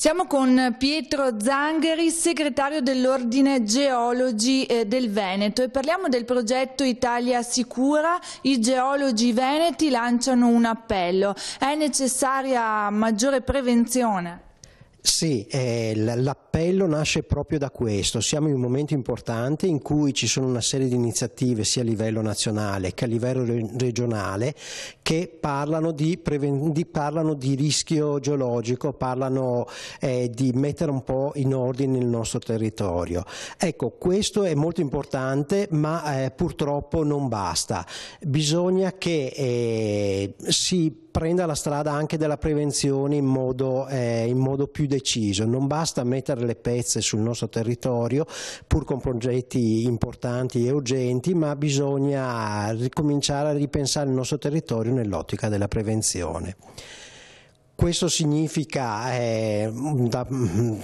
Siamo con Pietro Zangheri, segretario dell'Ordine Geologi eh, del Veneto e parliamo del progetto Italia Sicura. I geologi veneti lanciano un appello. È necessaria maggiore prevenzione? Sì, eh, l'appello nasce proprio da questo. Siamo in un momento importante in cui ci sono una serie di iniziative sia a livello nazionale che a livello regionale che parlano di, di, parlano di rischio geologico, parlano eh, di mettere un po' in ordine il nostro territorio. Ecco, questo è molto importante ma eh, purtroppo non basta. Bisogna che eh, si prenda la strada anche della prevenzione in modo, eh, in modo più deciso, non basta mettere le pezze sul nostro territorio pur con progetti importanti e urgenti, ma bisogna ricominciare a ripensare il nostro territorio nell'ottica della prevenzione. Questo significa, eh, da, mm,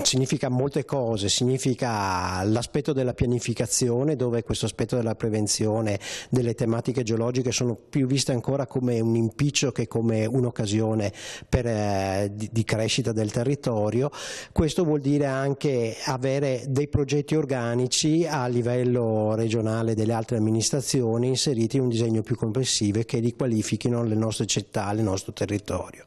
significa molte cose, significa l'aspetto della pianificazione dove questo aspetto della prevenzione delle tematiche geologiche sono più viste ancora come un impiccio che come un'occasione eh, di, di crescita del territorio. Questo vuol dire anche avere dei progetti organici a livello regionale delle altre amministrazioni inseriti in un disegno più complessivo e che riqualifichino le nostre città, il nostro territorio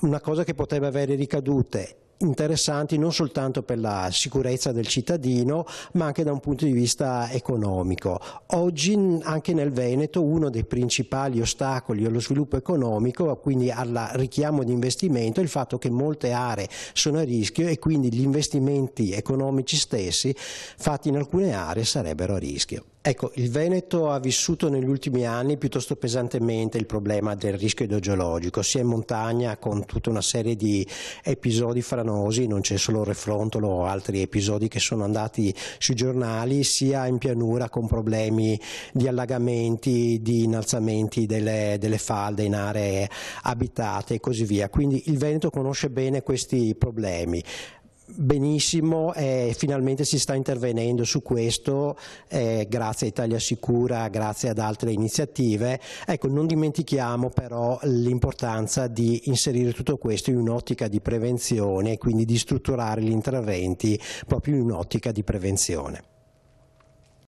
una cosa che potrebbe avere ricadute interessanti non soltanto per la sicurezza del cittadino ma anche da un punto di vista economico. Oggi anche nel Veneto uno dei principali ostacoli allo sviluppo economico, quindi al richiamo di investimento, è il fatto che molte aree sono a rischio e quindi gli investimenti economici stessi fatti in alcune aree sarebbero a rischio. Ecco, il Veneto ha vissuto negli ultimi anni piuttosto pesantemente il problema del rischio idrogeologico, sia in montagna con tutta una serie di episodi franosi, non c'è solo Refrontolo o altri episodi che sono andati sui giornali, sia in pianura con problemi di allagamenti, di innalzamenti delle, delle falde in aree abitate e così via. Quindi il Veneto conosce bene questi problemi. Benissimo, eh, finalmente si sta intervenendo su questo, eh, grazie a Italia Sicura, grazie ad altre iniziative. Ecco, non dimentichiamo però l'importanza di inserire tutto questo in un'ottica di prevenzione e quindi di strutturare gli interventi proprio in un'ottica di prevenzione.